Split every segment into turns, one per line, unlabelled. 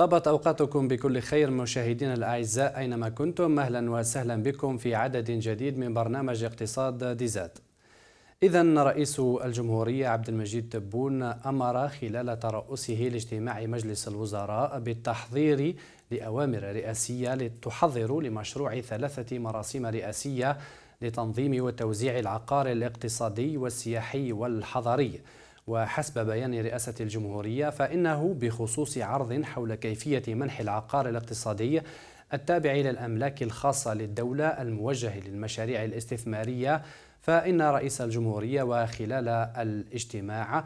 طابت أوقاتكم بكل خير مشاهدينا الأعزاء أينما كنتم أهلا وسهلا بكم في عدد جديد من برنامج اقتصاد ديزاد إذا رئيس الجمهورية عبد المجيد تبون أمر خلال ترأسه لاجتماع مجلس الوزراء بالتحضير لأوامر رئاسية لتحضر لمشروع ثلاثة مراسم رئاسية لتنظيم وتوزيع العقار الاقتصادي والسياحي والحضري وحسب بيان رئاسة الجمهورية فإنه بخصوص عرض حول كيفية منح العقار الاقتصادي التابع إلى الأملاك الخاصة للدولة الموجه للمشاريع الاستثمارية فإن رئيس الجمهورية وخلال الاجتماع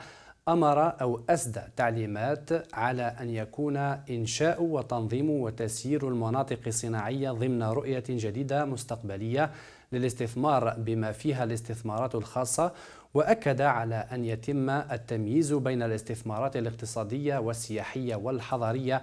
أمر أو أسدى تعليمات على أن يكون إنشاء وتنظيم وتسيير المناطق الصناعية ضمن رؤية جديدة مستقبلية للاستثمار بما فيها الاستثمارات الخاصة وأكد على أن يتم التمييز بين الاستثمارات الاقتصادية والسياحية والحضرية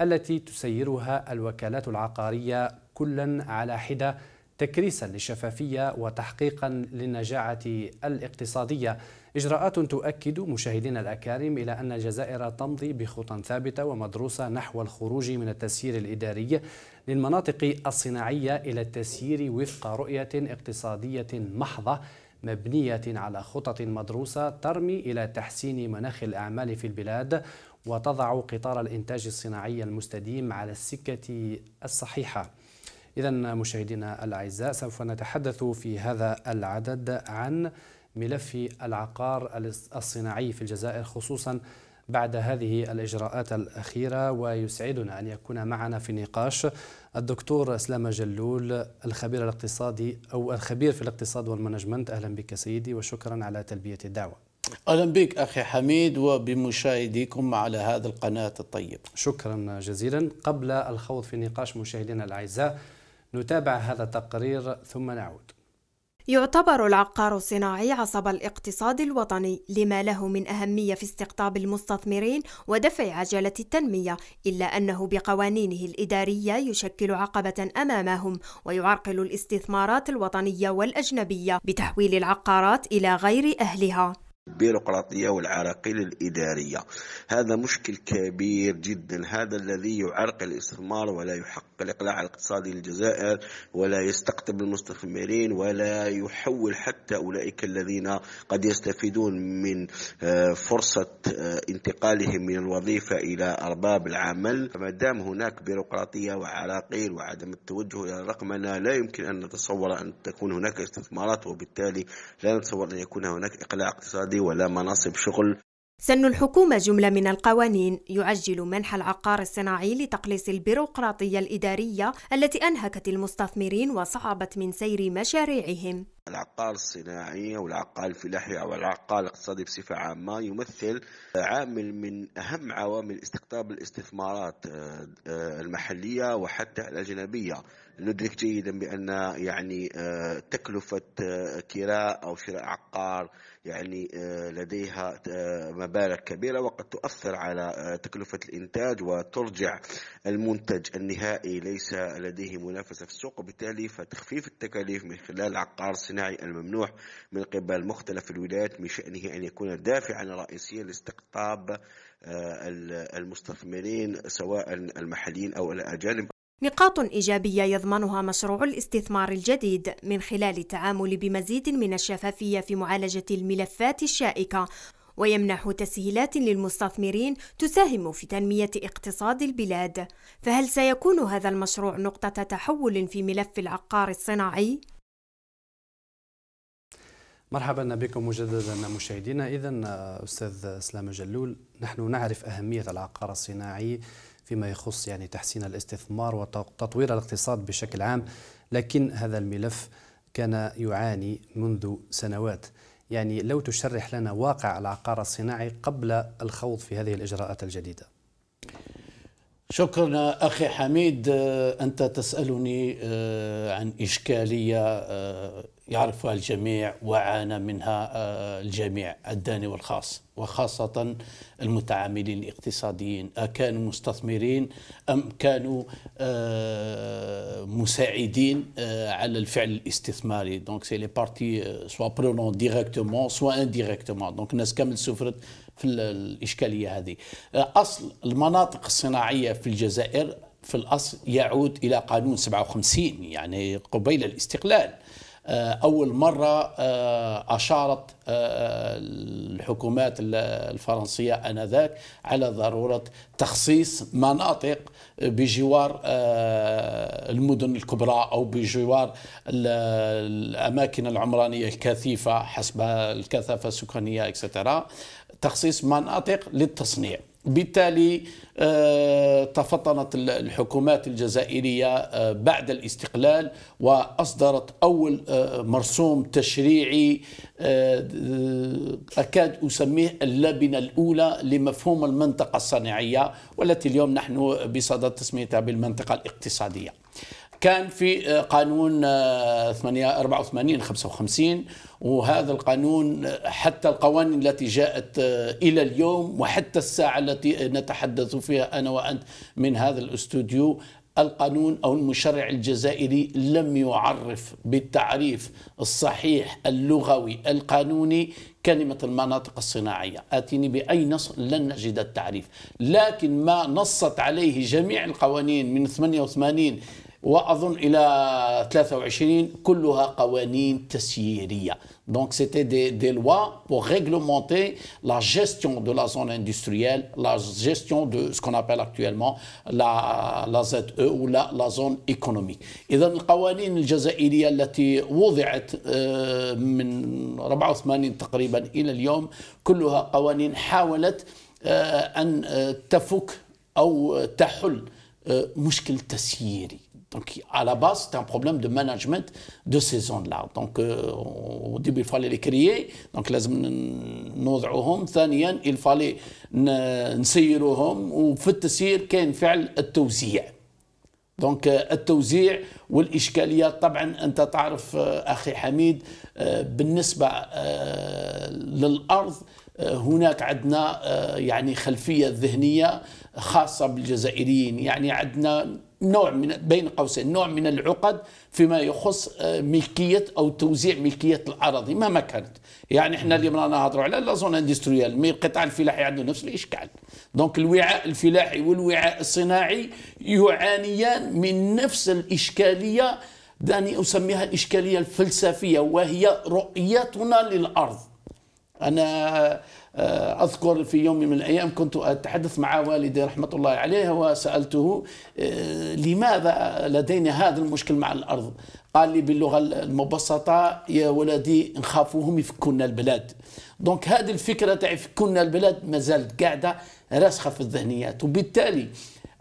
التي تسيرها الوكالات العقارية كلا على حدة تكريسا للشفافية وتحقيقا للنجاعة الاقتصادية إجراءات تؤكد مشاهدينا الأكارم إلى أن الجزائر تمضي بخطى ثابتة ومدروسة نحو الخروج من التسيير الإداري للمناطق الصناعية إلى التسيير وفق رؤية اقتصادية محضة مبنية على خطط مدروسة ترمي إلى تحسين مناخ الأعمال في البلاد وتضع قطار الإنتاج الصناعي المستديم على السكة الصحيحة إذا مشاهدينا الأعزاء سوف نتحدث في هذا العدد عن ملف العقار الصناعي في الجزائر خصوصاً بعد هذه الإجراءات الأخيرة ويسعدنا أن يكون معنا في نقاش الدكتور اسلام جلول الخبير الاقتصادي او الخبير في الاقتصاد والمانجمنت اهلا بك سيدي وشكرا على تلبيه الدعوه.
اهلا بك اخي حميد وبمشاهديكم على هذا القناه الطيب
شكرا جزيلا، قبل الخوض في نقاش مشاهدينا الاعزاء نتابع هذا التقرير ثم نعود.
يعتبر العقار الصناعي عصب الاقتصاد الوطني لما له من أهمية في استقطاب المستثمرين ودفع عجلة التنمية إلا أنه بقوانينه الإدارية يشكل عقبة أمامهم ويعرقل الاستثمارات الوطنية والأجنبية بتحويل العقارات إلى غير أهلها
البيروقراطية والعراقيل الإدارية هذا مشكل كبير جدا هذا الذي يعرقل الاستثمار ولا يحقق الإقلاع الاقتصادي للجزائر ولا يستقطب المستثمرين ولا يحول حتى أولئك الذين قد يستفيدون من آه، فرصة آه، انتقالهم من الوظيفة إلى أرباب العمل فما دام هناك بيروقراطية وعراقيل وعدم التوجه إلى الرقمنة لا يمكن أن نتصور أن تكون هناك استثمارات وبالتالي لا نتصور أن يكون هناك إقلاع اقتصادي ولا مناصب شغل
سن الحكومة جملة من القوانين يعجل منح العقار الصناعي لتقليص البيروقراطية الإدارية التي أنهكت المستثمرين وصعبت من سير مشاريعهم.
العقار الصناعي او العقار الفلاحي او العقار الاقتصادي بصفه عامه يمثل عامل من اهم عوامل استقطاب الاستثمارات آه، آه، المحليه وحتى الاجنبيه ندرك جيدا بان يعني آه، تكلفه كراء او شراء عقار يعني آه، لديها آه، مبالغ كبيرة وقد تؤثر على آه، تكلفة الإنتاج وترجع المنتج النهائي ليس لديه منافسة في السوق وبالتالي فتخفيف التكاليف من خلال العقار الصناعي الممنوح من قبل مختلف الولايات من شأنه أن يكون دافعا رئيسيا لاستقطاب المستثمرين سواء المحليين أو الأجانب
نقاط إيجابية يضمنها مشروع الاستثمار الجديد من خلال التعامل بمزيد من الشفافية في معالجة الملفات الشائكة ويمنح تسهيلات للمستثمرين تساهم في تنمية اقتصاد البلاد فهل سيكون هذا المشروع نقطة تحول في ملف العقار الصناعي؟
مرحبا بكم مجددا مشاهدينا إذا أستاذ اسلام جلول نحن نعرف أهمية العقار الصناعي فيما يخص يعني تحسين الاستثمار وتطوير الاقتصاد بشكل عام لكن هذا الملف كان يعاني منذ سنوات يعني لو تشرح لنا واقع العقار الصناعي قبل الخوض في هذه الإجراءات الجديدة
شكرا أخي حميد أنت تسألني آه، عن إشكالية آه، يعرفها الجميع وعانى منها آه، الجميع الداني والخاص وخاصة المتعاملين الاقتصاديين أكانوا آه، مستثمرين أم كانوا آه، مساعدين على الفعل الاستثماري دونك سي لي بارتي سوا برونون ديريكتومون سوا انديريكتومون دونك الناس كامل سفرت في الإشكالية هذه أصل المناطق الصناعية في الجزائر في الأصل يعود إلى قانون 57 يعني قبيل الاستقلال آه، أول مرة آه، أشارت آه، الحكومات الفرنسية آنذاك على ضرورة تخصيص مناطق بجوار المدن الكبرى أو بجوار الأماكن العمرانية الكثيفة حسب الكثافة السكانية اكسترا تخصيص مناطق للتصنيع بالتالي آه، تفطنت الحكومات الجزائرية آه، بعد الاستقلال وأصدرت أول آه، مرسوم تشريعي أكاد أسميه اللبنة الأولى لمفهوم المنطقة الصناعية والتي اليوم نحن بصدد تسميتها بالمنطقة الاقتصادية كان في آه، قانون 8 84 55 وهذا القانون حتى القوانين التي جاءت آه، الى اليوم وحتى الساعه التي نتحدث فيها انا وانت من هذا الاستوديو القانون او المشرع الجزائري لم يعرف بالتعريف الصحيح اللغوي القانوني كلمه المناطق الصناعيه، اتيني باي نص لن نجد التعريف، لكن ما نصت عليه جميع القوانين من 88 واظن الى 23 كلها قوانين تسييريه دونك سيتي دي دي لوا بور ريغلومونتي لا جيستيون دو لا زون اندستريال لا جيستيون دو سكون qu'on appelle لا لا la ZE ou la la zone اذا القوانين الجزائريه التي وضعت آه، من 84 تقريبا الى اليوم كلها قوانين حاولت آه، ان آه، تفك او تحل مشكل تسييري Donc, à la base, c'est un problème de management de ces zones-là. Donc, euh, au début, il fallait les créer. Donc, لازم نوضعوهم. ثانيا, il fallait نسيروهم. وفي التسيير كان فعل التوزيع. دونك التوزيع والاشكاليات طبعا انت تعرف اخي حميد بالنسبه للارض هناك عندنا آه، يعني خلفية ذهنية خاصة بالجزائريين يعني عندنا نوع من بين قوسين نوع من العقد فيما يخص آه، ملكيه او توزيع ملكيه الاراضي مهما كانت يعني احنا اليوم رانا نهضروا على لا زون اندستريال مي القطاع الفلاحي عنده نفس الاشكال دونك الوعاء الفلاحي والوعاء الصناعي يعانيان من نفس الاشكاليه دعني اسميها الاشكاليه الفلسفيه وهي رؤيتنا للارض أنا آه، أذكر في يوم من الأيام كنت أتحدث مع والدي رحمة الله عليه وسألته آه، لماذا لدينا هذا المشكل مع الأرض قال لي باللغة المبسطة يا ولدي نخافوهم يفكونا البلاد دونك هذه الفكرة تاع يفكونا البلاد مازالت قاعدة راسخة في الذهنيات وبالتالي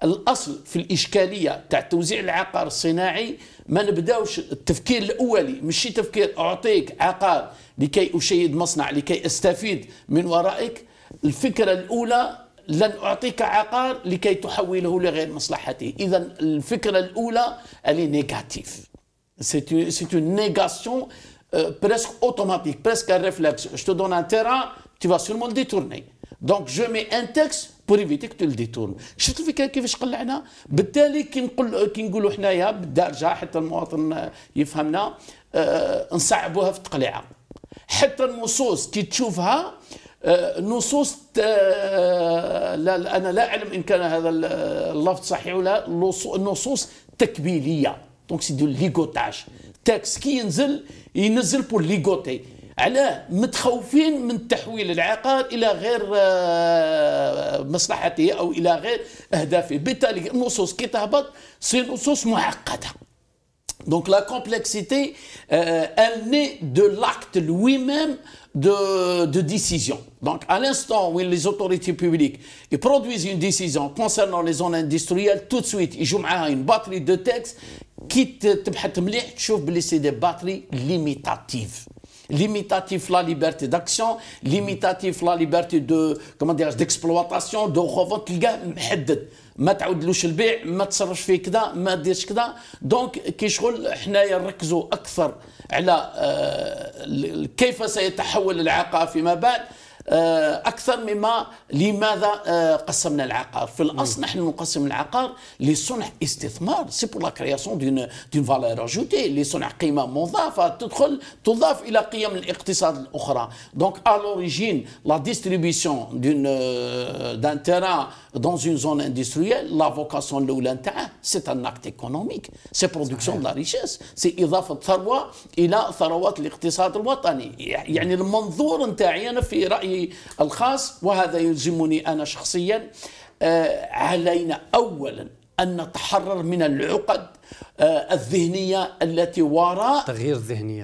الاصل في الاشكاليه تاع توزيع العقار الصناعي ما نبداوش التفكير الاولي ماشي تفكير اعطيك عقار لكي اشيد مصنع لكي استفيد من ورائك الفكره الاولى لن أعطيك عقار لكي تحوله لغير مصلحته إذا الفكرة الأولى الي نيجاتيف سي تو نيغاسيون برسك اوتوماتيك برسك ريفلكس un réflexe. Je تيرا تي un terrain, ديتورني دونك جو مي ان Donc بور بريفيتي دي تورن شفت الفكره كيفاش قلعنا بالتالي كي نقول كي نقولوا حنايا بالدارجه حتى المواطن يفهمنا أه نصعبوها في التقليعه حتى النصوص كي تشوفها آه، نصوص آه، لا انا لا اعلم ان كان هذا اللفظ صحيح ولا نصوص تكبيليه دونك سي دو ليغوتاج تاكس كي ينزل ينزل بور ليغوتي على متخوفين من تحويل العقار الى غير مصلحته او الى غير اهدافه بالتالي النصوص كي تهبط سي نصوص معقده دونك لا كومبلكسيتي euh, دو لاكت لوي ميم de, de, décision. Donc à l'instant où les autorités publiques ils produisent une décision concernant les zones industrielles, tout de suite, ils jouent à une batterie de textes qui te, te, te, te c'est des batteries limitatives. limitatif la liberté d'action, limitatif la liberté de comment dire d'exploitation, de revente, تلقاه محدد ما تعودلوش البيع ما تصرفش فيه كذا ما ديرش كذا دونك كي شغل حنايا نركزوا اكثر على كيف سيتحول العقار فيما بعد آه، اكثر مما لماذا آه، قسمنا العقار في الاصل نحن نقسم العقار لصنع استثمار سي بور لا كرياسيون دون دون فالور اجوتي لصنع قيمه مضافه تدخل تضاف الى قيم الاقتصاد الاخرى دونك ا لوريجين لا ديستريبيسيون دون دان تيران dans une zone industrielle la vocation فوكاسيون الاولى c'est un acte économique. C'est production de la richesse. C'est اضافه ثروه الى ثروات الاقتصاد الوطني يعني المنظور نتاعي انا في رايي الخاص وهذا يلزمني انا شخصيا علينا اولا ان نتحرر من العقد الذهنيه التي وراء تغيير الذهنيه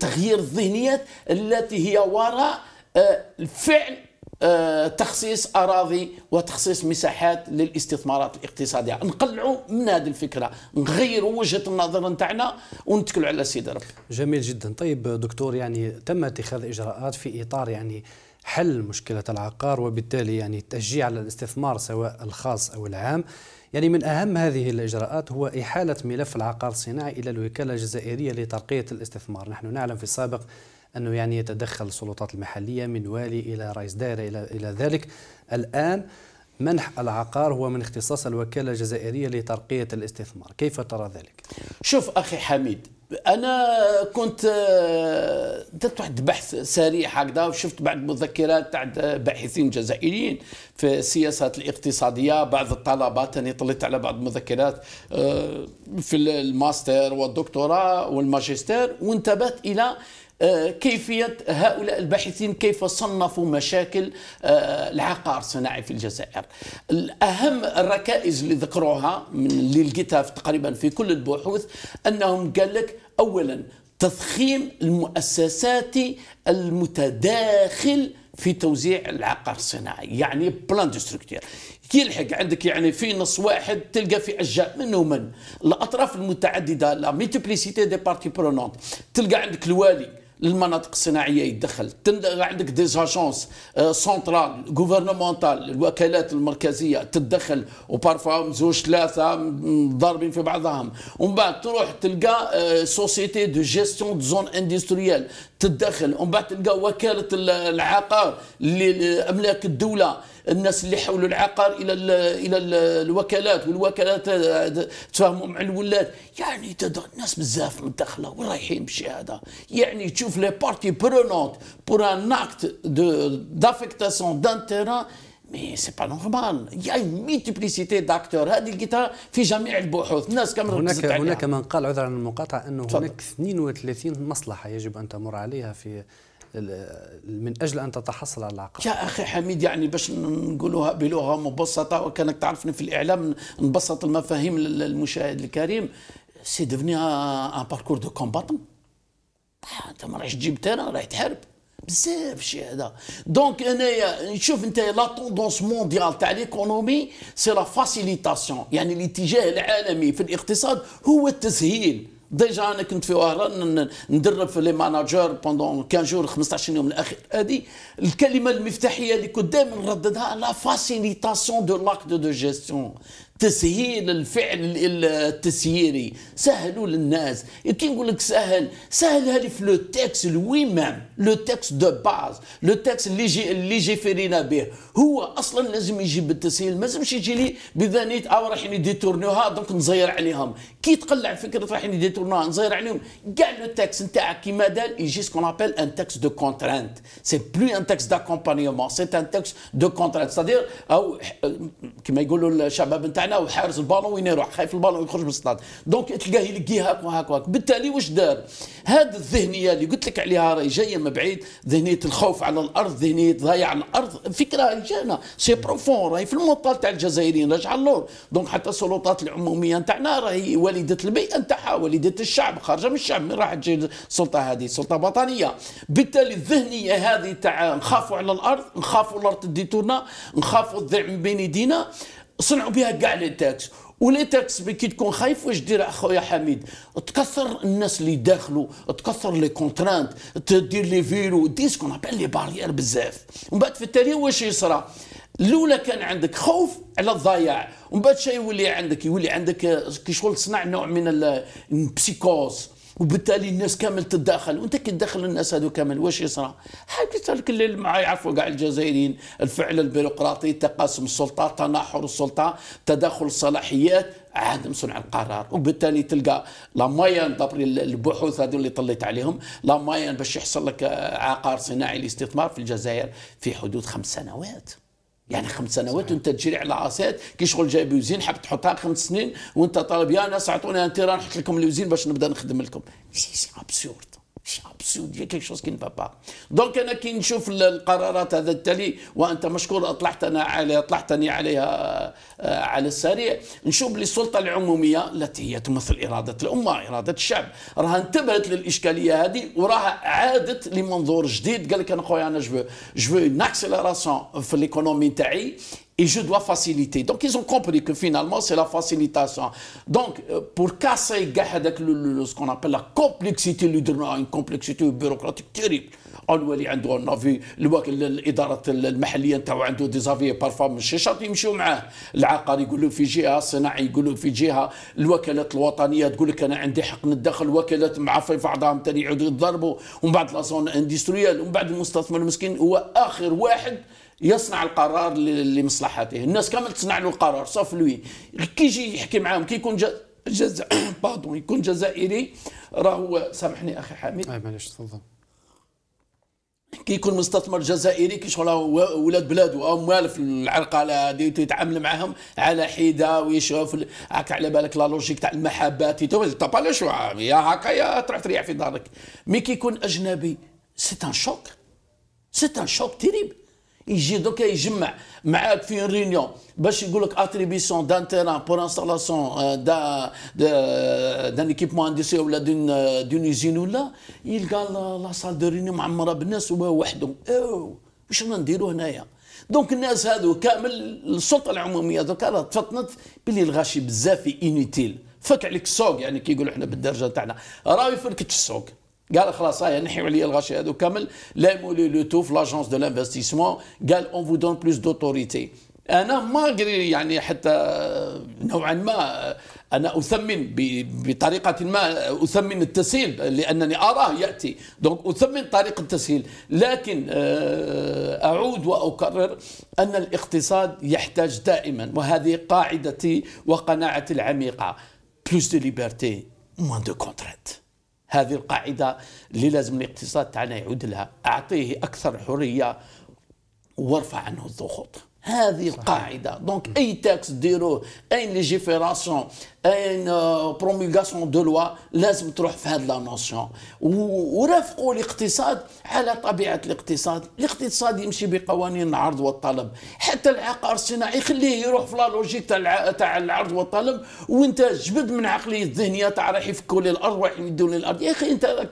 تغيير الذهنيه التي هي وراء فعل آه، تخصيص اراضي وتخصيص مساحات للاستثمارات الاقتصاديه نقلعوا من هذه الفكره نغيروا وجهه النظر نتاعنا ونتكلوا على السيد رب
جميل جدا طيب دكتور يعني تم اتخاذ اجراءات في اطار يعني حل مشكله العقار وبالتالي يعني التشجيع على الاستثمار سواء الخاص او العام يعني من أهم هذه الإجراءات هو إحالة ملف العقار الصناعي إلى الوكالة الجزائرية لترقية الاستثمار نحن نعلم في السابق انه يعني يتدخل السلطات المحليه من والي الى رئيس دائره الى الى ذلك الان منح العقار هو من اختصاص الوكاله الجزائريه لترقيه الاستثمار كيف ترى ذلك شوف اخي حميد
انا كنت درت آه، واحد بحث سريع هكذا وشفت بعض المذكرات تاع باحثين جزائريين في السياسات الاقتصاديه بعض الطلبات انا طلعت على بعض المذكرات آه، في الماستر والدكتوراه والماجستير وانتبهت الى آه، كيفية هؤلاء الباحثين كيف صنفوا مشاكل آه، العقار الصناعي في الجزائر أهم الركائز اللي ذكروها من اللي لقيتها تقريبا في كل البحوث أنهم قال لك أولا تضخيم المؤسسات المتداخل في توزيع العقار الصناعي يعني بلان دو ستركتير يلحق عندك يعني في نص واحد تلقى في اجزاء من ومن الاطراف المتعدده لا ميتيبليسيتي دي بارتي برونونت تلقى عندك الوالي للمناطق الصناعيه يتدخل عندك دي زاجونس سنترال غوفرنمونتال الوكالات المركزيه تتدخل وبارفا زوج ثلاثه ضاربين في بعضهم ومن بعد تروح تلقى سوسيتي دو جيستيون دو زون اندستريال تتدخل ومن بعد تلقى وكاله العقار لاملاك الدوله الناس اللي حولوا العقار الى الى الوكالات والوكالات تفاهموا مع الولاد يعني الناس بزاف متدخله ورايحين بالشيء هذا يعني تشوف لي بارتي برونونت بور ان اكت دافيكتاسيون دان تيران مي سي با نورمال يا ميتيبليسيتي داكتور هذه لقيتها في جميع البحوث الناس كامل هناك هناك
من قال عذرا عن المقاطعه انه طبعا. هناك 32 مصلحه يجب ان تمر عليها في من اجل ان تتحصل
على العقار يا اخي حميد يعني باش نقولوها بلغه مبسطه وكانك تعرفني في الاعلام نبسط المفاهيم للمشاهد الكريم سي ديفني ان باركور دو كومباتون انت ما رايحش تجيب تيران رايح تحارب بزاف شي هذا دونك انايا نشوف انت لا توندونس مونديال تاع ليكونومي سي لا فاسيليتاسيون يعني الاتجاه العالمي في الاقتصاد هو التسهيل ديجا انا كنت في وهران ندرب في لي ماناجور بوندون 15 جور 15 يوم الاخر هذه الكلمه المفتاحيه اللي كنت دائما نرددها لا فاسيليتاسيون دو لاكت دو جيستيون تسهيل الفعل التسييري سهلوا للناس كي نقول لك سهل سهلها لي في لو تيكس لوي ميم لو تيكس دو باز لو تيكس اللي جي اللي جي فرينا به هو اصلا لازم يجي بالتسهيل ما لازمش يجي لي بذانيت او آه، راح نديتورنوها دونك نزير عليهم كي تقلع فكره راح نديتورنوها نزير عليهم كاع لو تيكس نتاعك كي دال يجي سكون ابل ان تيكس دو كونترانت سي بلو ان تيكس داكومبانيومون سي ان تيكس دو كونترانت سادير او كيما يقولوا الشباب نتاعنا معناه وحارس البالون وين يروح خايف البالون يخرج من الصطاد دونك تلقاه يلقي هاك وهاك وهاك بالتالي واش دار هذه الذهنيه اللي قلت لك عليها راهي جايه من بعيد ذهنيه الخوف على الارض ذهنيه ضايع على الارض فكره جانا سي بروفون راهي في المونطال تاع الجزائريين رجع اللور دونك حتى السلطات العموميه تاعنا راهي والده البيئه تاعها والده الشعب خارجه من الشعب من راح تجي السلطه هذه سلطه وطنيه بالتالي الذهنيه هذه تاع نخافوا على الارض نخافوا الارض تدي تورنا نخافوا الذعم من بين يدينا صنعوا بها كاع لي تاكس ولي تاكس كي تكون خايف واش دير اخويا حميد تكثر الناس اللي داخلوا تكثر لي كونترانت تدير لي فيلو ديس كون ابل لي بارير بزاف ومن بعد في التالي واش يصرى الاولى كان عندك خوف على الضياع ومن بعد شي يولي عندك يولي عندك كي شغل تصنع نوع من البسيكوز وبالتالي الناس كامل تتداخل وانت كي تدخل الناس هذو كامل واش يصرى حكيت لك اللي مع يعرفوا كاع الجزائريين الفعل البيروقراطي تقاسم السلطه تناحر السلطه تداخل الصلاحيات عدم صنع القرار وبالتالي تلقى لا مايان دابري البحوث هذو اللي طليت عليهم لا مايان باش يحصل لك عقار صناعي الاستثمار في الجزائر في حدود خمس سنوات يعني خمس سنوات وانت تجري على عصات كي شغل جايب وزين حاب تحطها خمس سنين وانت طالب يا ناس اعطونا انت راه نحط لكم الوزين باش نبدا نخدم لكم سي سي ابسورد شي ابسود يا كاين a quelque chose دونك انا كي نشوف القرارات هذا التالي وانت مشكور اطلعتنا على اطلعتني عليها آه، على السريع نشوف للسلطه العموميه التي هي تمثل اراده الامه اراده الشعب راها انتبهت للاشكاليه هذه وراها عادت لمنظور جديد قال لك انا خويا انا جو جو في ليكونومي تاعي et je dois faciliter. Donc ils ont compris que finalement c'est la facilitation. Donc pour casser avec ce qu'on appelle la complexité, lui donnant une complexité bureaucratique terrible. اولوالي عنده اون في الاداره المحليه نتاعو عنده دي زافي بارفا ماشي شرط يمشيو معاه العقار يقول له في جهه الصناعي يقول له في جهه الوكالات الوطنيه تقول لك انا عندي حق ندخل الوكالات مع في بعضهم ثاني يعودوا يتضربوا ومن بعد لا زون اندستريال ومن بعد المستثمر المسكين هو اخر واحد يصنع القرار لمصلحته الناس كامل تصنع له القرار صاف لوي كي يجي يحكي معاهم كي يكون جز... بادون باردون يكون جزائري راهو سامحني اخي حامد اي معليش تفضل كي يكون مستثمر جزائري كي شغل ولاد بلاده اموال في العرقله هذه يتعامل معاهم على حيده ويشوف هاك على بالك لا لوجيك تاع المحبات طبعا لا شو يا هكا يا تروح تريح في دارك مي كي يكون اجنبي سي ان شوك سي ان شوك تيريب يجي دوكا يجمع معاك في ريونيون باش يقول لك اتريبيسيون دان تيران بور انستالاسيون دان ايكيبمون اندستري ولا دون دون اوزين ولا يلقى لا سال دو ريونيون معمره بالناس وهو وحده او واش رانا نديرو هنايا دونك الناس هذو كامل السلطه العموميه دوكا راه تفطنت بلي الغاشي بزاف انيتيل فك عليك السوق يعني كي احنا بالدرجه تاعنا راه يفركت السوق قال خلاص هاي آه، يعني نحيو عليا الغاشي هذو كامل لا مولي لو في لاجونس دو لانفستيسمون قال اون فو دون بلوس دوتوريتي انا ما قري يعني حتى آه، نوعا ما آه، انا اثمن بطريقه ما اثمن التسهيل لانني اراه ياتي دونك اثمن طريقه التسهيل لكن اعود واكرر ان الاقتصاد يحتاج دائما وهذه قاعدتي وقناعتي العميقه بلوس دو ليبرتي موان دو كونتريت هذه القاعدة اللي لازم الاقتصاد تاعنا يعود لها أعطيه أكثر حرية وارفع عنه الضغوط هذه القاعده دونك اي تاكس ديروه اين ليجيفيراسيون اين بروميغاسيون دو لوا لازم تروح في هذا لا نوسيون ورافقوا الاقتصاد على طبيعه الاقتصاد الاقتصاد يمشي بقوانين العرض والطلب حتى العقار الصناعي خليه يروح في لا لوجيك تاع تاع العرض والطلب وانت جبد من عقليه الذهنيه تاع راح يفكوا لي الارض راح يدوا لي الارض يا اخي انت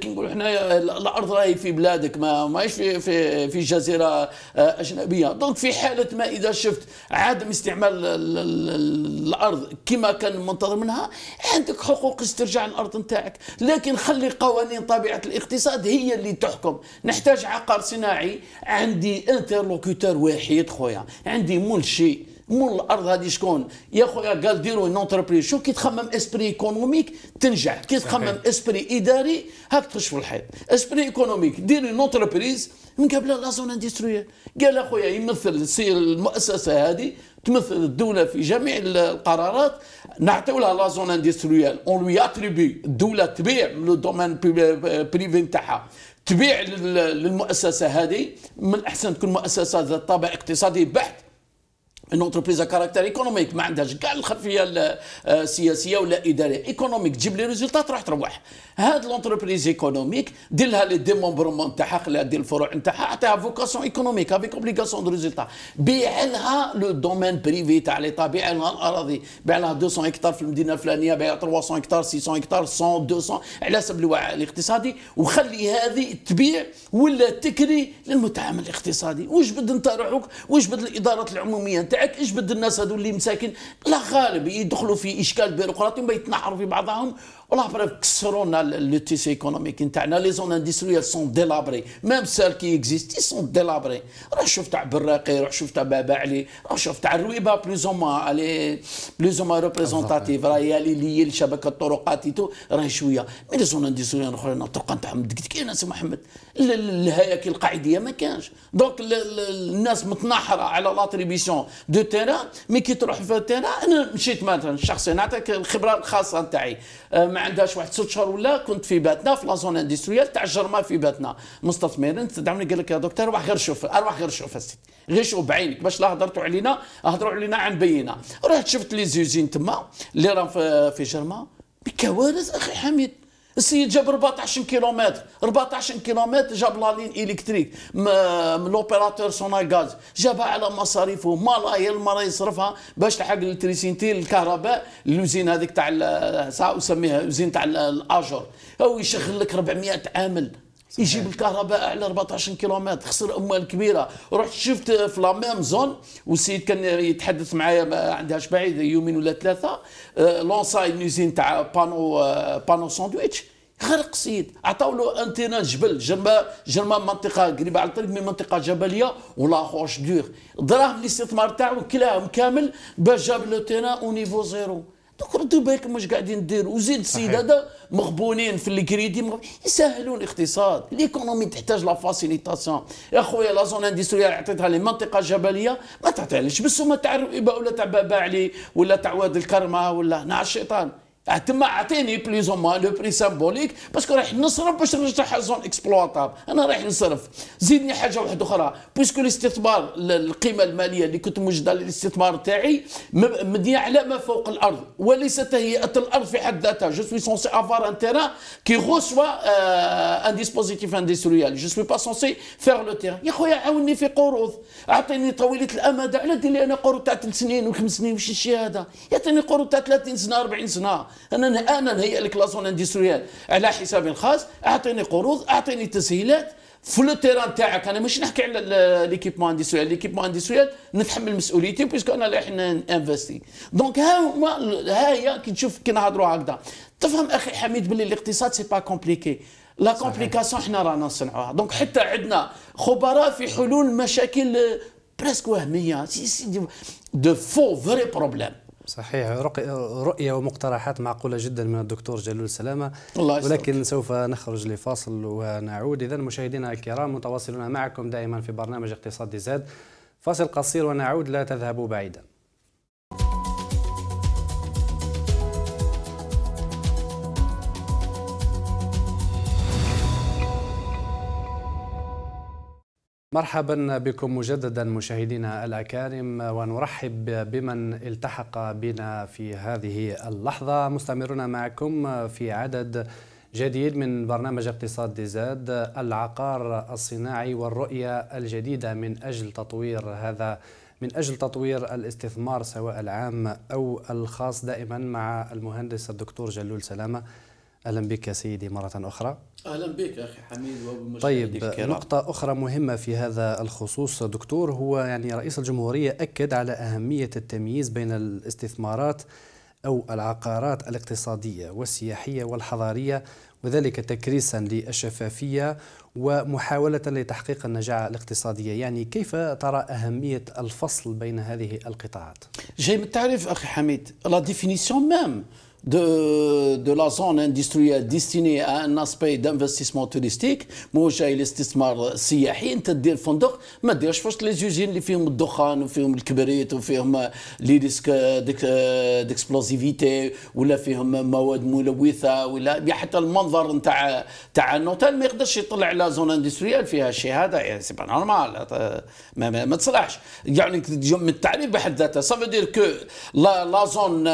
كي نقولوا حنايا الارض راهي في بلادك ما ماهيش في في في جزيره آه، اجنبيه دونك في حالة ما إذا شفت عدم استعمال الأرض كما كان منتظر منها عندك حقوق استرجاع الأرض نتاعك لكن خلي قوانين طبيعة الاقتصاد هي اللي تحكم نحتاج عقار صناعي عندي انترلوكوتور واحد خويا عندي منشئ مول الارض هذه شكون يا خويا قال ديروا اون اونتربريز شو كي تخمم اسبري ايكونوميك تنجح كي تخمم اسبري اداري هاك تخش في الحيط اسبري ايكونوميك دير اون اونتربريز من قبل لا زون اندستريال قال اخويا يمثل سير المؤسسه هذه تمثل الدوله في جميع القرارات نعطيو لها لا زون اندستريال اون لوي اتريبي الدوله تبيع لو دومين بريفي نتاعها تبيع للمؤسسه هذه من الاحسن تكون مؤسسه ذات طابع اقتصادي بحت ان اونتربريز كاركتر ايكونوميك ما عندهاش كاع الخلفيه السياسيه آه، ولا اداريه ايكونوميك تجيب لي ريزلتات راح تروح هاد لونتربريز ايكونوميك دير لها لي ديمبرمون تاعها خليها دير الفروع نتاعها اعطيها فوكاسيون ايكونوميك افيك اوبليغاسيون دو ريزولتا بيع لها لو دومين بريفي تاع ليطا بيع لها الاراضي بيع لها 200 هكتار في المدينه الفلانيه بيع 300 هكتار 600 هكتار 100 200 على حسب الوعاء الاقتصادي وخلي هذه تبيع ولا تكري للمتعامل الاقتصادي بد انت روحك بد الادارات العموميه تاعك اجبد الناس هذو اللي مساكن لا غالب يدخلوا في اشكال بيروقراطي وما يتنحروا في بعضهم ولا بريف كسرونا لو تيسي ايكونوميك نتاعنا لي زون اندستريال سون ديلابري ميم سال كي اكزيستي سون ديلابري راه شفت تاع براقي راه شفت تاع بابا علي راه شفت تاع الرويبه بلوز اوما الي بلوز اوما ريبريزونتاتيف راه يالي لي شبكه الطرقات تو راه شويه مي لي زون اندستريال اخرين الطرق نتاعهم دقدق ناس محمد الهياكل القاعديه ما كانش دونك الناس متنحره على لاتريبيسيون دو تيران مي كي تروح في تيران انا مشيت مثلا شخصيا نعطيك الخبره الخاصه نتاعي ما عندهاش واحد ست شهور ولا كنت في باتنا في لازون اندستريال تاع الجرمه في باتنا مستثمرين تدعمني قال لك يا دكتور روح غير شوف اروح غير شوف السيد غير شوف بعينك باش لا هضرتوا علينا هضروا علينا عن بينه رحت شفت لي زوزين تما اللي راهم في جرما بكوارث اخي حميد السيد جاب 14 كيلومتر 14 كيلومتر جاب لا لين الكتريك من لوبيراتور سونا غاز جابها على مصاريفه ما لا المرة يصرفها باش تحق الالكتريسيتي الكهرباء لوزين هذيك تاع ساعه اسميها لوزين تاع الاجر او يشغل لك 400 عامل يجيب الكهرباء على 14 كيلومتر خسر اموال كبيره رحت شفت في لا ميم زون والسيد كان يتحدث معايا ما عندهاش بعيد يومين ولا ثلاثه آه، لونسا نيزين تاع بانو بانو ساندويتش غرق سيد عطاو له انتينا جبل جنب جنب منطقه قريبه على الطريق من منطقه جبليه ولا خوش دور دراهم الاستثمار تاعو كلاهم كامل باش جاب لو تيران او نيفو زيرو دوك ردوا بالكم واش قاعدين نديروا وزيد السيد هذا مغبونين في الكريدي مغب... يسهلوا الاقتصاد ليكونومي تحتاج لا فاسيليتاسيون يا خويا لا زون اندستريال عطيتها لمنطقه جبليه ما بس هما تاع ولا تاع بابا علي ولا تاع واد الكرمه ولا نع الشيطان تما اعطيني بليز اومان لو بري سامبوليك باسكو رايح نصرف باش نرجع زون اكسبلواتاب انا رايح نصرف زيدني حاجه واحده اخرى باسكو الاستثمار القيمه الماليه اللي كنت موجوده للاستثمار تاعي مبنيه على ما فوق الارض وليس تهيئه الارض في حد ذاتها جو سوي سونسي افار ان تيرا كي غوسوا ان ديسبوزيتيف اندستريال جو سوي با سونسي فيغ لو تيرا يا خويا عاوني في قروض اعطيني طويله الامد على دير لي انا قروض تاع ثلاث سنين وخمس سنين وش الشيء هذا يعطيني قروض تاع 30 سنه 40 سنه أنا أنا نهيئ لك لازون اندستريال على حسابي الخاص أعطيني قروض أعطيني تسهيلات في لو تيران تاعك انا مش نحكي على ليكيبمون اندستريال ليكيبمون اندستريال نتحمل مسؤوليتي بيسكو انا اللي احنا انفستي دونك ها هما ها هي كي تشوف كي نهضروا هكذا تفهم اخي حميد باللي الاقتصاد سي با كومبليكي لا كومبليكاسيون حنا رانا نصنعوها دونك حتى عندنا خبراء في حلول مشاكل برسك وهميه سي سي دو فو فري بروبليم
صحيح رؤية ومقترحات معقولة جدا من الدكتور جلول سلامة الله ولكن سوف نخرج لفاصل ونعود إذا مشاهدينا الكرام متواصلون معكم دائما في برنامج اقتصاد زاد فاصل قصير ونعود لا تذهبوا بعيدا مرحبا بكم مجددا مشاهدينا الأكارم ونرحب بمن التحق بنا في هذه اللحظة مستمرون معكم في عدد جديد من برنامج اقتصاد زاد العقار الصناعي والرؤية الجديدة من أجل تطوير هذا من أجل تطوير الاستثمار سواء العام أو الخاص دائما مع المهندس الدكتور جلول سلامة اهلا بك يا سيدي مره اخرى
اهلا بك اخي حميد طيب الكرام.
نقطه اخرى مهمه في هذا الخصوص دكتور هو يعني رئيس الجمهوريه اكد على اهميه التمييز بين الاستثمارات او العقارات الاقتصاديه والسياحيه والحضاريه وذلك تكريسا للشفافيه ومحاوله لتحقيق النجاعه الاقتصاديه، يعني كيف ترى اهميه
الفصل بين هذه القطاعات؟ جاي من التعريف اخي حميد، لا ديفينيسيون مام de, de la zone industrielle destinée à un aspect d'investissement touristique موجهه للاستثمار السياحي انت دير فندق ما ديرش فاش لي زوزين اللي فيهم الدخان وفيهم الكبريت وفيهم لي ريسك ديكسبلوزيفيتي ولا فيهم مواد ملوثه ولا حتى المنظر نتاع تاع النوتيل ما يقدرش يطلع على زون اندستريال فيها شيء هذا يعني سي با نورمال ما, ما, ما تصلحش يعني من التعريف بحد ذاته سافو دير كو لا زون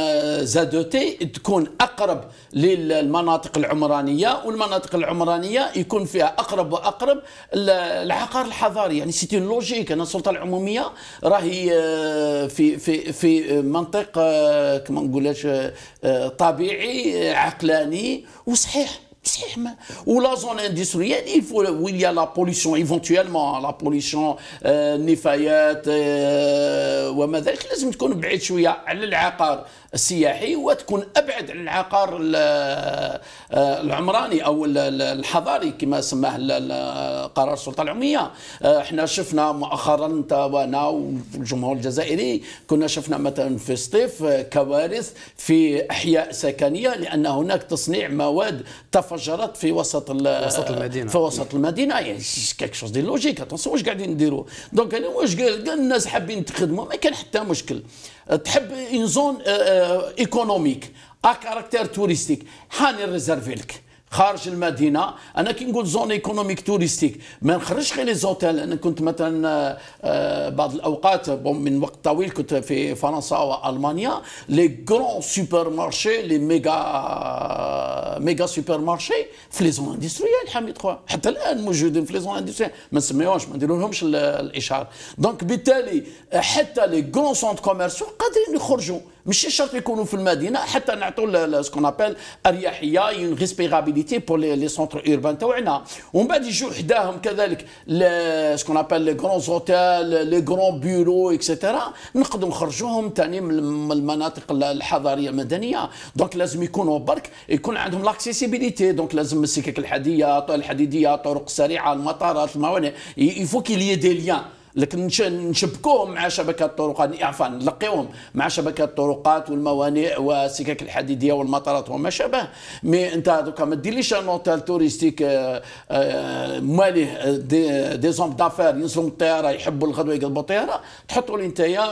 زادوتي تكون اقرب للمناطق العمرانيه والمناطق العمرانيه يكون فيها اقرب واقرب العقار الحضاري يعني سيتي لوجيك انا السلطه العموميه راهي آه، في في في منطق آه، كما نقولهاش آه، طبيعي عقلاني وصحيح صحيح ما ولا زون اندستريال يفو وين يا لا بوليسيون ايفونتويلمون لا بوليسيون النفايات وما ذلك لازم تكون بعيد شويه على العقار السياحي وتكون ابعد عن العقار آه، العمراني او الحضاري كما سماه قرار السلطه العموميه آه، احنا شفنا مؤخرا انت وانا والجمهور الجزائري كنا شفنا مثلا في الصيف آه، كوارث في احياء سكنيه لان هناك تصنيع مواد تفجرت في وسط وسط المدينه في وسط المدينه يعني كيك شوز دي لوجيك واش قاعدين نديروا دونك انا واش قال الناس حابين تخدموا ما كان حتى مشكل أه، تحب ان زون أه، أه، ايكونوميك ا كاركتير توريستيك حاني نريزرفي لك خارج المدينه انا كي نقول زون ايكونوميك توريستيك ما نخرجش غير لي زوتيل انا كنت مثلا آه، آه، بعض الاوقات من وقت طويل كنت في فرنسا والمانيا لي غران سوبر مارشي لي ميغا ميغا سوبر مارشي في لي زون اندستريال حميد خويا حتى الان موجودين في لي زون اندستريال ما نسميوهمش ما نديرولهمش الاشهار دونك بالتالي حتى لي غران سونت كوميرسيو قادرين يخرجوا ماشي شرط يكونوا في المدينه حتى نعطوا سكون ابل اريحيه اون ريسبيرابيليتي بور لي سونتر اوربان تاعنا ومن بعد يجوا حداهم كذلك سكون ابل لي كرون زوتيل لي كرون بيرو اكسيتيرا نقدروا نخرجوهم ثاني من المناطق الحضاريه المدنيه دونك لازم يكونوا برك يكون عندهم لاكسيسيبيليتي دونك لازم السكك الحديه الحديديه الطرق السريعه المطارات الموانئ يفو لي دي ليان لكن نشبكوهم مع شبكات الطرقات عفوا نلقيوهم مع شبكات الطرقات والموانئ والسكك الحديديه والمطارات وما شابه مي انت دوكا ما ديرليش ان اوتيل توريستيك آه، آه، ماليه آه، دي, دي زومب دافير ينزلوا من الطياره يحبوا الغدوه يقلبوا الطياره تحطوا لي نتايا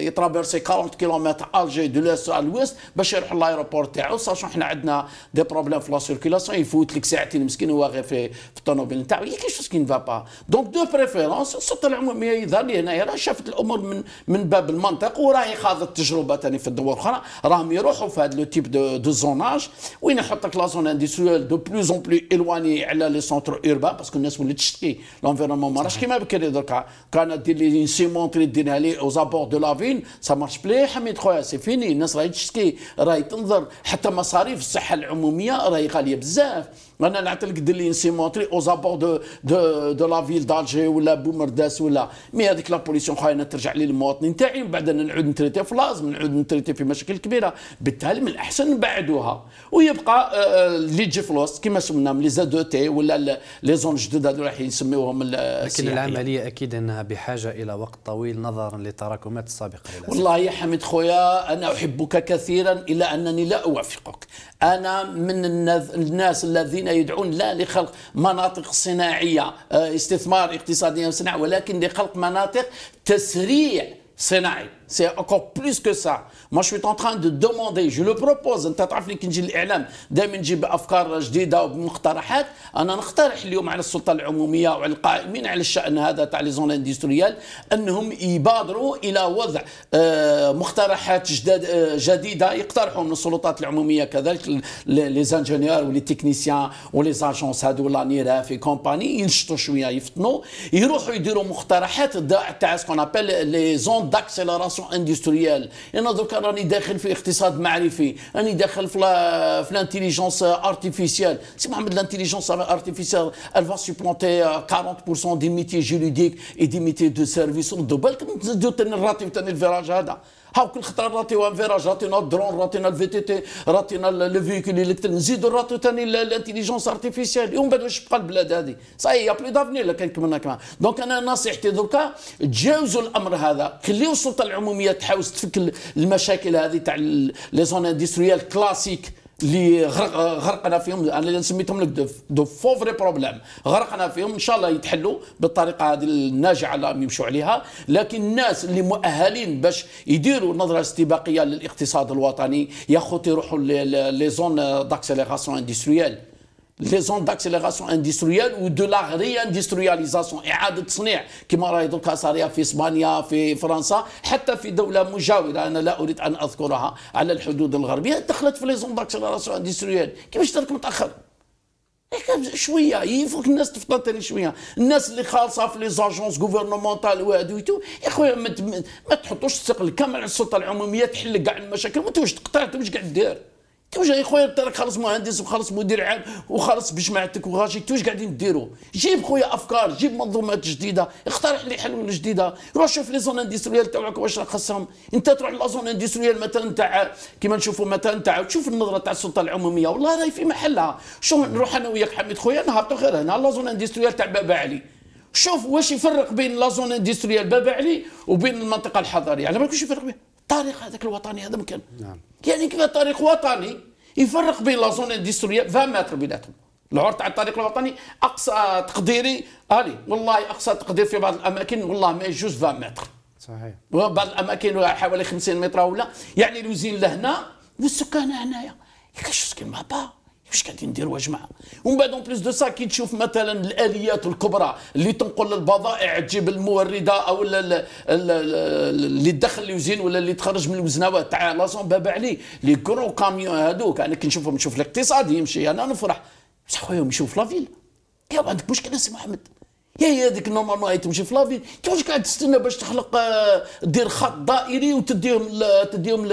يترافيرسي 40 كيلومتر الجي دو ليست على الويست باش يروح لايروبور تاعو ساشو حنا عندنا دي بروبليم في لا سيركيلاسيون يفوت لك ساعتين مسكين هو غير في الطونوبيل تاعو يا كيش كي نفا با دونك دو بريفيرونس يظهر لي هنايا راه شافت الامور من من باب المنطق وراهي خاضت تجربه ثاني في الدول الاخرى راهم يروحوا في هذا لو تيب دو, دو زوناج وين لك لا زون اندستريال دو بلوز اون بلو الواني على لي سونتر اوربا باسكو الناس ولات تشتكي لونفيرونمون ما راهش كيما بكري دركا كان دير لي تري ديرها لي او زابور دو لافين سا مارش بلي حميد خويا سي فيني الناس راهي تشتكي راهي تنظر حتى مصاريف الصحه العموميه راهي غاليه بزاف انا نعطيك دلي سي مونتري او زابور دو دو دو لا فيل دالجي ولا بومرداس ولا مي هذيك لا بوليسيون خاينه ترجع لي المواطنين تاعي من بعد نعود نتريتي في لازم نعود نتريتي في مشاكل كبيره بالتالي من الاحسن نبعدوها ويبقى اللي آه، آه، تجي في الوسط كما سميناهم لي زادو تي ولا لي زون جدد هذو راح يسميوهم لكن العمليه اكيد انها
بحاجه الى وقت طويل
نظرا للتراكمات السابقه والله يا حميد خويا انا احبك كثيرا الا انني لا اوافقك انا من الناس الذين الذين يدعون لا لخلق مناطق صناعية آه، استثمار اقتصادي وصناعة ولكن لخلق مناطق تسريع صناعي c'est encore plus que ça moi je suis en train de demander je le propose انت تعرف لي كي نجي للاعلام دائما نجيب افكار جديده ومقترحات انا نقترح اليوم على السلطه العموميه وعلى القائمين على الشان هذا تاع لي زون اندستريال انهم يبادروا الى وضع مقترحات جديده يقترحوا من السلطات العموميه كذلك لي زانجينيور ولي تكنيسيان ولي زاجونس هادو لا نيراف كومباني ينشطوا شويه يفطنوا يروحوا يديروا مقترحات تاع سكون ابل لي زون داكسيليراسيون فورماسيون اندستريال انا دركا راني داخل في اقتصاد معرفي راني داخل في في لانتيليجونس ارتيفيسيال سي محمد لانتيليجونس ارتيفيسيال elle va supplanter 40% euh, ميتي métiers اي دي ميتي دو سيرفيس دو بالك بالكم تاني الراتب تاني الفيراج هذا هاو كل خطره راتي وان فيراج راتينا الدرون راتينا الفي تي تي راتينا لو فيكول الكتريك راتو ثاني الانتيليجونس ارتيفيسيال ومن بعد واش تبقى البلاد هذه صاي يا بلي دافني لا كان كمان كمان دونك انا نصيحتي دركا تجاوزوا الامر هذا خليو السلطه العموميه تحاوز تفك المشاكل هذه تاع لي زون اندستريال كلاسيك اللي غرقنا فيهم انا سميتهم لك دو فو فري بروبليم غرقنا فيهم ان شاء الله يتحلوا بالطريقه هذه الناجعه اللي يمشوا عليها لكن الناس اللي مؤهلين باش يديروا نظره استباقيه للاقتصاد الوطني يا خوتي يروحوا لي زون داكسيليراسيون اندستريال لي زون داكسيليغاسيون اندستريال دو لا ري اندسترياليزاسيون اعاده تصنيع كما راهي دوكا صاريه في اسبانيا في فرنسا حتى في دوله مجاوره انا لا اريد ان اذكرها على الحدود الغربيه دخلت في لي زون داكسيليغاسيون اندستريال كيفاش ترك متاخر إيه، شويه يفوك الناس تفطن شويه الناس اللي خالصه في لي زاجونس غوفرنمونتال وهادو يا إيه، خويا ما, تحطوش الثقل كامل على السلطه العموميه تحل كاع المشاكل وانت واش تقطع واش قاعد دير توش يا خويا راك خلص مهندس وخلص مدير عام وخلص بجماعتك وغاشي توش قاعدين ديروا جيب خويا افكار جيب منظومات جديده اقترح لي حلول جديده روح شوف لي زون اندستريال تاعك واش راه خاصهم انت تروح لا زون اندستريال مثلا تاع كيما نشوفوا مثلا تاع تشوف النظره تاع السلطه العموميه والله راهي في محلها شو نروح انا وياك حميد خويا نهبطوا غير هنا لا زون اندستريال تاع بابا علي شوف واش يفرق بين لا زون اندستريال بابا علي وبين المنطقه الحضريه على ما واش يفرق بين الطريق هذاك الوطني هذا مكان نعم يعني كيف طريق وطني يفرق بين لا زون اندستريال 20 متر بيناتهم العور تاع الطريق الوطني اقصى تقديري الي والله اقصى تقدير في بعض الاماكن والله ما يجوز 20 متر صحيح وبعض الاماكن حوالي 50 متر ولا يعني الوزين لهنا والسكان هنايا كاش ما با واش قاعدين نديروا يا جماعه ومن بعد اون بليس دو سا كي تشوف مثلا الاليات الكبرى اللي تنقل البضائع تجيب المورده او اللي تدخل الوزين ولا اللي تخرج من الوزناوات تاع لاسون باب عليه لي كرو كاميون هذوك انا كي نشوفهم نشوف الاقتصاد يمشي انا نفرح بصح خويا في لافيل يا عندك مشكله سي محمد يا هي هذيك نورمالمون هي تمشي في لافيل واش قاعد تستنى باش تخلق آه، دير خط دائري وتديهم تديهم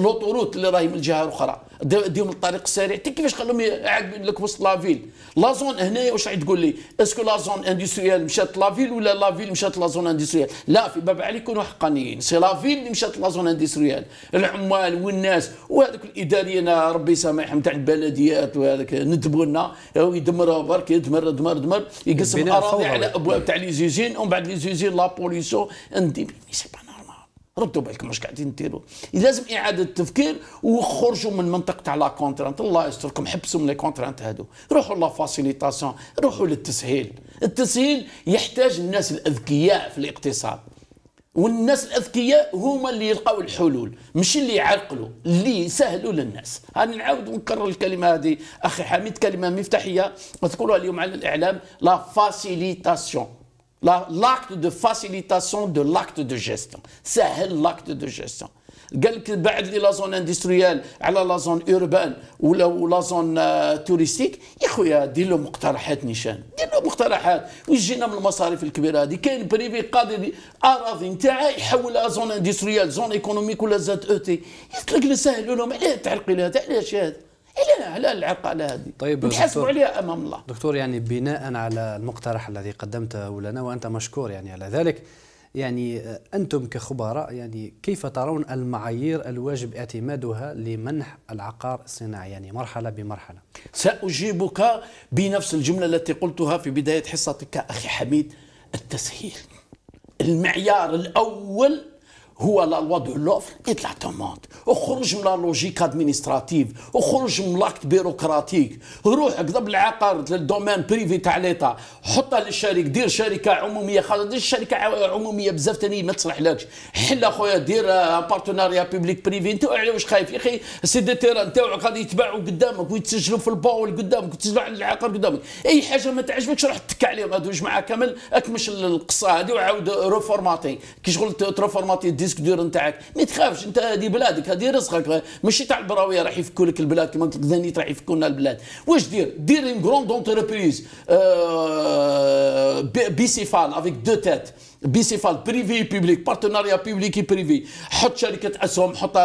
لوطوروت اللي راهي من الجهه الاخرى ديهم الطريق السريع حتى كيفاش خلوهم عاقبين لك وسط لافيل لا زون هنايا واش راح تقول لي اسكو لا زون اندستريال مشات لافيل ولا لافيل مشات لا زون اندستريال لا في باب علي كونوا حقانيين سي لافيل اللي مشات لا زون اندستريال العمال والناس وهذوك الاداريين ربي يسامحهم تاع البلديات وهذاك ندبوا لنا يدمرها برك يدمر دمر دمر يقسم الاراضي على ابواب تاع لي زيزين ومن بعد لي زيزين لا اندي سي با ردوا بالكم مش قاعدين ديروا لازم اعاده تفكير وخرجوا من منطقه تاع لا كونترانت الله يستركم حبسوا من لي كونترانت هادو روحوا لا فاسيليتاسيون روحوا للتسهيل التسهيل يحتاج الناس الاذكياء في الاقتصاد والناس الاذكياء هما اللي يلقاو الحلول مش اللي يعرقلوا اللي يسهلوا للناس هاني نعاود ونكرر الكلمه هذه اخي حميد كلمه مفتاحيه تقولها اليوم على الاعلام لا فاسيليتاسيون l'acte de facilitation de l'acte de gestion سهل l'acte de gestion قال لك بعد لي لا زون اندستريال على لا زون اوربان ولا لا زون توريستيك يا خويا دير له مقترحات نيشان دير له مقترحات ويجينا من المصاريف الكبيره هذه كاين بريفي قادر اراضي نتاعها يحولها زون اندستريال زون ايكونوميك ولا زاد او تي يطلق سهلوا لهم علاه لها علاش هذا لا على العقالة هذه
طيب نحاسبوا عليها أمام الله دكتور يعني بناء على المقترح الذي قدمته لنا وأنت مشكور يعني على ذلك يعني أنتم كخبراء يعني كيف ترون المعايير الواجب اعتمادها لمنح العقار الصناعي يعني مرحلة بمرحلة سأجيبك
بنفس الجملة التي قلتها في بداية حصتك أخي حميد التسهيل المعيار الأول هو لا لوا دو لوفر يطلع طماط اخرج من لا لوجيك ادمينستراتيف اخرج من لاكت بيروقراتيك روح قضب العقار للدومين بريفي تاع ليطا حطها للشريك دير شركه عموميه خاطر دير شركه عموميه بزاف ثاني ما تصلحلكش حل اخويا دير بارتناريا بيبليك بريفي انت على واش خايف يا اخي سي دي تيران تاعك غادي يتباعوا قدامك ويتسجلوا في الباول قدامك ويتسجلوا على العقار قدامك اي حاجه ما تعجبكش روح تك عليهم هذو جماعه كامل اكمش القصه هذه وعاود ريفورماتي كي شغل تريفورماتي ديسك دور نتاعك ما تخافش انت هذه بلادك هذه رزقك ماشي تاع البراويه راح يفكوا لك البلاد كما قلت ذنيت راح يفكوا لنا البلاد واش دير دير ان غروند اونتربريز سي فان افيك دو تيت بي بيسيفال بريفي بيبليك بارتناريا بيبليكي بريفي حط شركه اسهم حط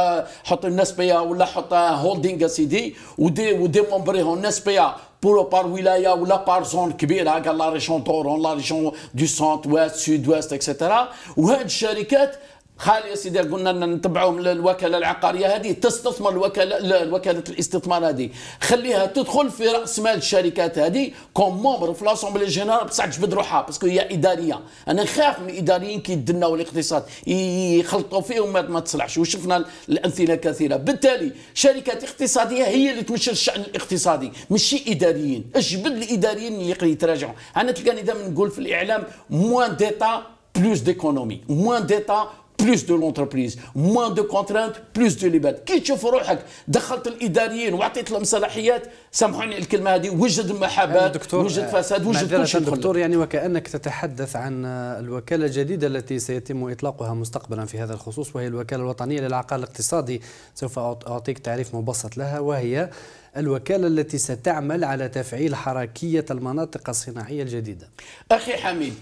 حط الناس بيا ولا حط هولدينغ سيدي ودي ودي هون الناس بيا بور بار ولايه ولا بار زون كبيره قال لا ريجون تورون لا ريجون دو سونت ويست سود ويست اكسيتيرا وهاد الشركات خالي يا سيدي قلنا نتبعوهم للوكاله العقاريه هذه تستثمر الوكاله وكاله الاستثمار هذه خليها تدخل في راس مال الشركات هذه كوم مومبر في لاسومبلي جينيرال بصح تجبد روحها باسكو هي اداريه انا نخاف من الاداريين كي يدناو الاقتصاد يخلطوا فيه وما ما تصلحش وشفنا الامثله كثيره بالتالي شركات اقتصاديه هي اللي تمشي الشان الاقتصادي ماشي اداريين اجبد الاداريين اللي يتراجعوا انا تلقاني دائما نقول في الاعلام موان ديتا بلوس ديكونومي موان ديتا بلوس دو لونتربريز موان دو كونترانت بلوس دو ليبات كي تشوف روحك دخلت الاداريين وعطيت لهم صلاحيات سامحوني الكلمه هذه وجد محاباه أيوة وجد آه، فساد وجد كل شيء دكتور
يعني وكانك تتحدث عن الوكاله الجديده التي سيتم اطلاقها مستقبلا في هذا الخصوص وهي الوكاله الوطنيه للعقار الاقتصادي سوف اعطيك تعريف مبسط لها وهي الوكالة التي ستعمل على تفعيل حركية المناطق الصناعية الجديدة
أخي حميد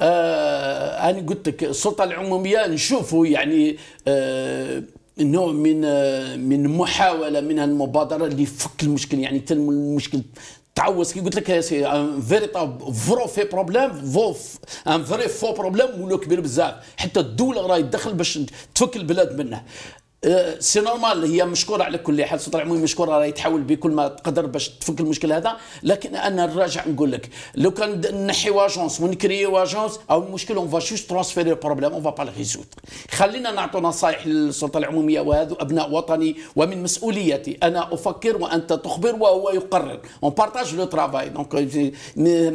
آه انا قلت لك السلطه العموميه نشوفوا يعني آه نوع من آه، من محاوله من المبادره لفك المشكل يعني تنمو المشكل تعوز كي قلت لك سي ان فيري فرو في بروبليم ان فري فو بروبليم ولو كبير بزاف حتى الدوله راهي تدخل باش تفك البلاد منه آه، سي نورمال هي مشكوره على كل حال سلطان العمومي مشكوره راهي تحاول بكل ما تقدر باش تفك المشكل هذا لكن انا نراجع نقول لك لو كان نحيو اجونس ونكريو اجونس او المشكل اون فا جوست ترونسفيري البروبليم اون فا با ريزوت خلينا نعطوا نصائح للسلطه العموميه وهذا ابناء وطني ومن مسؤوليتي انا افكر وانت تخبر وهو يقرر اون بارتاج لو ترافاي دونك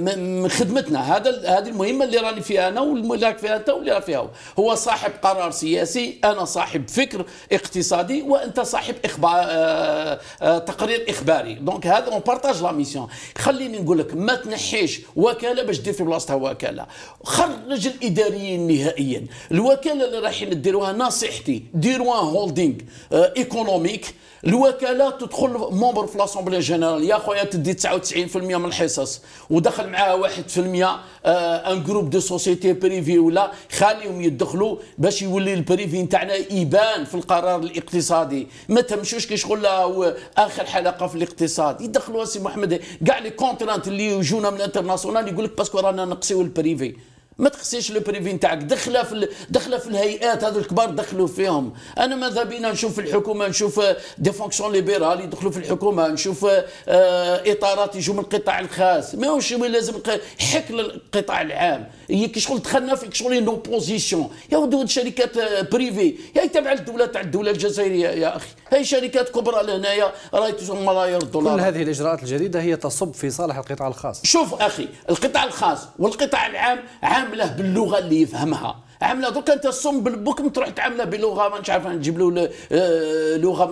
من خدمتنا هذا هذه المهمه اللي راني فيها انا واللي راك فيها انت واللي راه فيها هو صاحب قرار سياسي انا صاحب فكر اقتصادي وانت صاحب اخبار آه، آه، تقرير اخباري دونك هذا اون بارتاج لا ميسيون خليني نقول لك ما تنحيش وكاله باش دير في بلاصتها وكاله خرج الاداريين نهائيا الوكاله اللي رايحين ديروها نصيحتي ديروها هولدينغ ايكونوميك آه، الوكاله تدخل مومبر في لاسومبلي جينيرال يا خويا تدي 99% من الحصص ودخل معاها 1% ان جروب دو سوسيتي بريفي ولا خليهم يدخلوا باش يولي البريفي نتاعنا يبان في القرار الاقتصادي ما تمشوش كي شغل اخر حلقه في الاقتصاد يدخلوها سي محمد كاع لي كونترانت اللي يجونا من الانترناسيونال يقول لك باسكو رانا نقصيو البريفي ما تقسيش بريفي نتاعك دخله في دخله في الهيئات هذو الكبار دخلوا فيهم انا ماذا بينا نشوف الحكومه نشوف دي فونكسيون ليبرال يدخلوا في الحكومه نشوف آه، آه، اطارات يجوا من القطاع الخاص ماهوش لازم حك للقطاع العام كي شغل دخلنا في شغل نو بوزيسيون يا ود شركات بريفي آه، هي تابعه للدوله تاع الدوله الجزائريه يا اخي هي شركات كبرى لهنايا راهي تسوى ملايير الدولار كل هذه الاجراءات الجديده هي تصب في صالح القطاع الخاص شوف اخي القطاع الخاص والقطاع العام عام عامله باللغه اللي يفهمها عامله درك انت الصم بالبكم تروح تعامله بلغه ما عارف نجيب له آه، لغه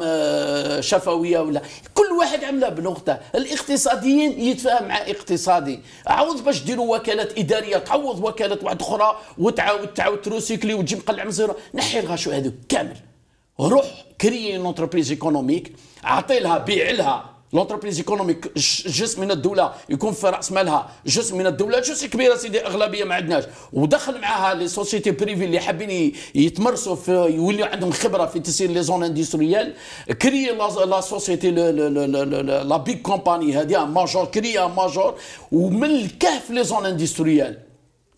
شفويه ولا كل واحد عامله بلغته الاقتصاديين يتفاهم مع اقتصادي عوض باش ديروا وكالات اداريه تعوض وكالات واحده اخرى وتعاود تعاود تروسيكلي وتجيب مقلع مزيره نحي الغاشو هذوك كامل روح كري اون اونتربريز ايكونوميك عطي لها بيع لها لونتربريز ايكونوميك جزء من الدوله يكون في راس مالها جزء من الدوله جزء كبيره سيدي اغلبيه ما عندناش ودخل معاها لي سوسيتي بريفي اللي حابين يتمرسوا في يوليو عندهم خبره في تسيير لي زون اندستريال كري لا سوسيتي لا بيك كومباني هذه ماجور كري ماجور ومن الكهف لي زون اندستريال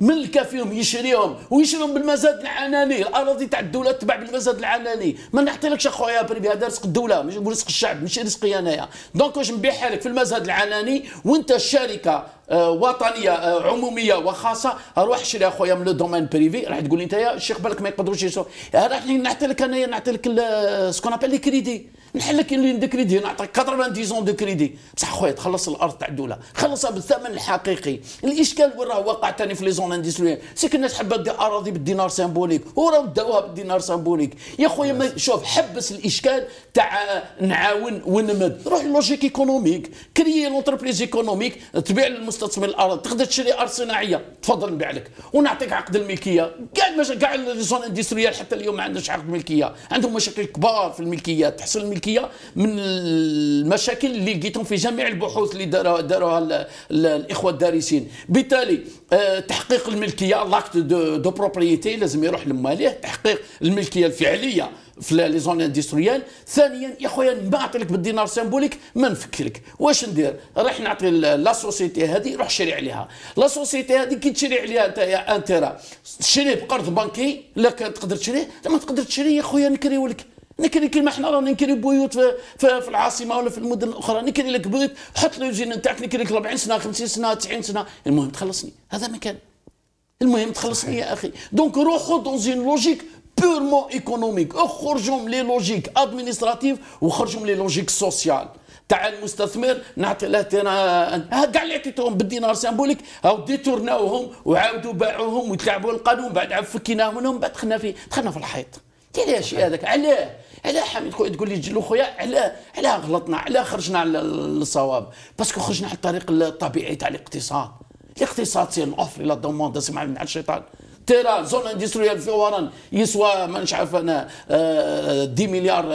ملكة فيهم يشريهم ويشريهم بالمزاد العناني الاراضي تاع الدوله تباع بالمزاد العناني ما نعطيلكش اخويا بريبي هذا رزق الدوله مش رزق الشعب ماشي رزقي انايا دونك واش نبيعها لك في المزاد العناني وانت الشركه آه، وطنيه آه، عموميه وخاصه روح شري اخويا من لو دومين بريفي راح تقول لي انت يا الشيخ بالك ما يقدروش يسوا آه، راح نعطي لك انايا نعطي لك سكون ابل لي كريدي نحل لك اللي دو كريدي نعطيك 90 دو كريدي بصح خويا تخلص الارض تاع الدوله خلصها بالثمن الحقيقي الاشكال وين راه واقع ثاني في لي الزون اندستريال سي الناس تحب دي اراضي بالدينار سيمبوليك راه داوها بالدينار سيمبوليك يا خويا شوف حبس الاشكال تاع نعاون ونمد روح لوجيك ايكونوميك كريي لونتربريز ايكونوميك تبيع للمستثمر الارض تقدر تشري ارض صناعيه تفضل نبيع لك ونعطيك عقد الملكيه كاع مش كاع الزون اندستريال حتى اليوم ما عندهمش عقد ملكيه عندهم مشاكل كبار في الملكيه تحصل الملكيه من المشاكل اللي لقيتهم في جميع البحوث اللي داروها الاخوه الدارسين بالتالي آه، تحقيق تحقيق الملكيه لاكت دو, دو بروبريتي لازم يروح لماليه تحقيق الملكيه الفعليه في لي زون اندستريال ثانيا يا خويا لك بالدينار سيمبوليك ما نفكرك واش ندير راح نعطي لا سوسيتي هذه روح شري عليها لا سوسيتي هذه كي تشري عليها انت يا انترا شري بقرض بنكي لا كان تقدر تشريه لا ما تقدر تشري يا خويا نكريو لك نكري كيما حنا رانا نكري بيوت في, في, في العاصمه ولا في المدن الاخرى نكري لك بيوت حط زين نتاعك نكري لك 40 سنه 50 سنه 90 سنه المهم تخلصني هذا مكان المهم تخلصني يا اخي دونك روحوا دون اون لوجيك بيرمون ايكونوميك من لي لوجيك ادمينستراتيف من لي لوجيك سوسيال تاع المستثمر نعطي له كاع اللي عطيتهم بالدينار سامبوليك هاو ديتورناوهم وعاودوا باعوهم وتلعبوا القانون بعد عاد فكيناه منهم بعد دخلنا في دخلنا في الحيط علاش هذاك علاه علاه حميد خويا تقول لي جلو خويا علاه علاه غلطنا علاه خرجنا على الصواب باسكو خرجنا على الطريق الطبيعي تاع الاقتصاد الاقتصاد سي نوفري لا دوموند اسمع من الشيطان تيرا زون اندستريال في وران يسوى ما عارف انا 10 آه، مليار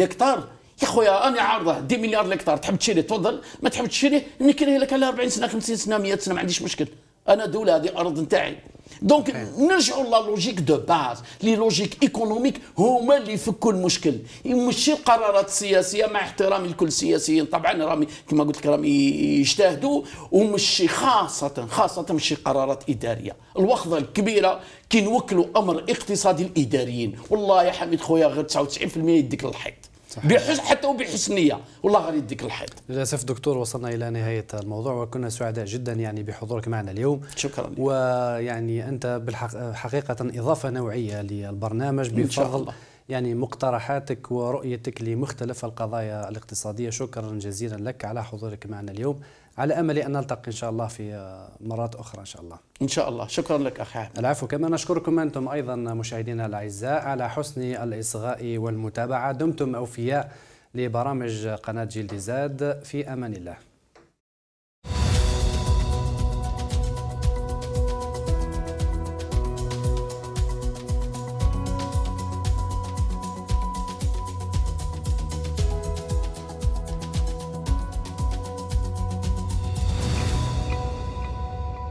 لكتار يا خويا انا عارضه 10 مليار لكتار تحب تشري تفضل ما تحب تشري نكري لك على 40 سنه 50 سنه 100 سنه ما عنديش مشكل انا دوله هذه ارض نتاعي دونك نرجعوا لا لوجيك دو باز لي لوجيك ايكونوميك هما اللي يفكوا المشكل ماشي القرارات السياسيه مع احترامي لكل السياسيين طبعا رامي كما قلت لك رامي يجتهدوا ومشي خاصه خاصه ماشي قرارات اداريه الوخضه الكبيره كي نوكلوا امر اقتصادي الاداريين والله يا حميد خويا غير 99% يديك للحيط بحس حتى وبحسنيه والله غادي يديك الحيط
للاسف دكتور وصلنا الى نهايه الموضوع وكنا سعداء جدا يعني بحضورك معنا اليوم شكرا لك. ويعني انت بالحقيقه حقيقه اضافه نوعيه للبرنامج بفضل الله. يعني مقترحاتك ورؤيتك لمختلف القضايا الاقتصاديه شكرا جزيلا لك على حضورك معنا اليوم على امل ان نلتقي ان شاء الله في آه، مرات اخرى ان شاء الله.
ان شاء الله، شكرا لك اخي عامر.
العفو كما نشكركم انتم ايضا مشاهدينا الاعزاء على حسن الاصغاء والمتابعه، دمتم اوفياء لبرامج قناه جلد زاد في امان الله.